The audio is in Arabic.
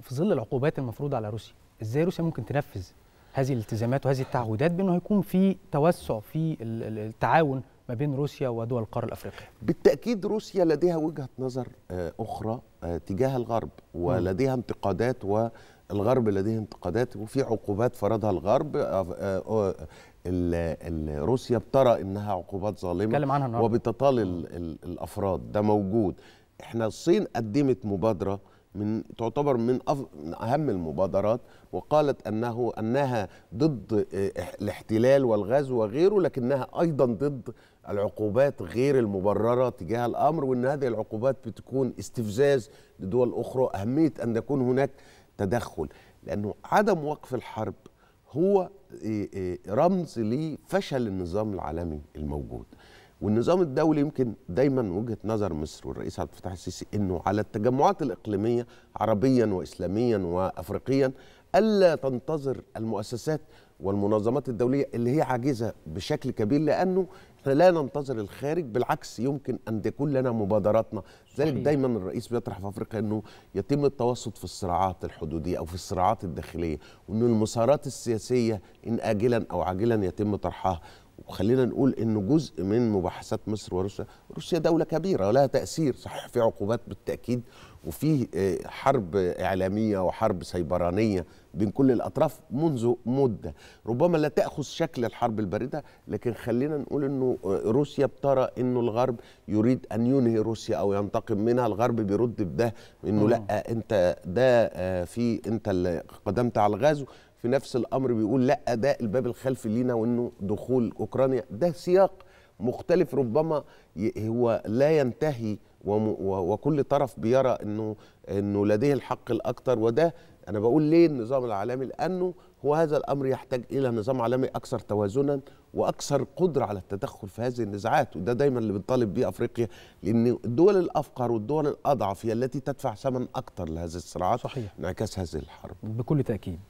في ظل العقوبات المفروضه على روسيا ازاي روسيا ممكن تنفذ هذه الالتزامات وهذه التعهدات بانه هيكون في توسع في التعاون ما بين روسيا ودول القاره الافريقيه بالتاكيد روسيا لديها وجهه نظر آه، اخرى آه، تجاه الغرب ولديها انتقادات والغرب لديه انتقادات وفي عقوبات فرضها الغرب آه، روسيا بترى انها عقوبات ظالمه عنها وبتطال الافراد ده موجود احنا الصين قدمت مبادره من تعتبر من, اهم المبادرات وقالت انه انها ضد آه، الاحتلال والغزو وغيره لكنها ايضا ضد العقوبات غير المبرره تجاه الامر وان هذه العقوبات بتكون استفزاز لدول اخرى اهميه ان يكون هناك تدخل لانه عدم وقف الحرب هو آه، آه، رمز لفشل النظام العالمي الموجود والنظام الدولي يمكن دايما وجهه نظر مصر والرئيس عبد الفتاح السيسي انه على التجمعات الاقليميه عربيا واسلاميا وافريقيا الا تنتظر المؤسسات والمنظمات الدوليه اللي هي عاجزه بشكل كبير لانه احنا لا ننتظر الخارج بالعكس يمكن ان تكون لنا مبادراتنا لذلك دايما الرئيس بيطرح في افريقيا انه يتم التوسط في الصراعات الحدوديه او في الصراعات الداخليه وان المسارات السياسيه ان اجلا او عاجلا يتم طرحها وخلينا نقول انه جزء من مباحثات مصر وروسيا روسيا دوله كبيره ولها تاثير صحيح في عقوبات بالتاكيد وفي آه، حرب اعلاميه وحرب سيبرانيه بين كل الاطراف منذ مده ربما لا تاخذ شكل الحرب البارده لكن خلينا نقول انه آه، روسيا بترى انه الغرب يريد ان ينهي روسيا او ينتقم منها الغرب بيرد بده انه لا آه، انت ده في انت اللي قدمت على الغزو في نفس الامر بيقول لا ده الباب الخلفي لينا وانه دخول اوكرانيا ده سياق مختلف ربما هو لا ينتهي وكل طرف بيرى انه انه لديه الحق الاكثر وده انا بقول ليه النظام العالمي لانه هو هذا الامر يحتاج الى نظام عالمي اكثر توازنا واكثر قدره على التدخل في هذه النزاعات وده دايما اللي بنطالب بيه افريقيا لان الدول الافقر والدول الاضعف هي التي تدفع ثمن اكثر لهذه الصراعات صحيح انعكاس هذه الحرب بكل تاكيد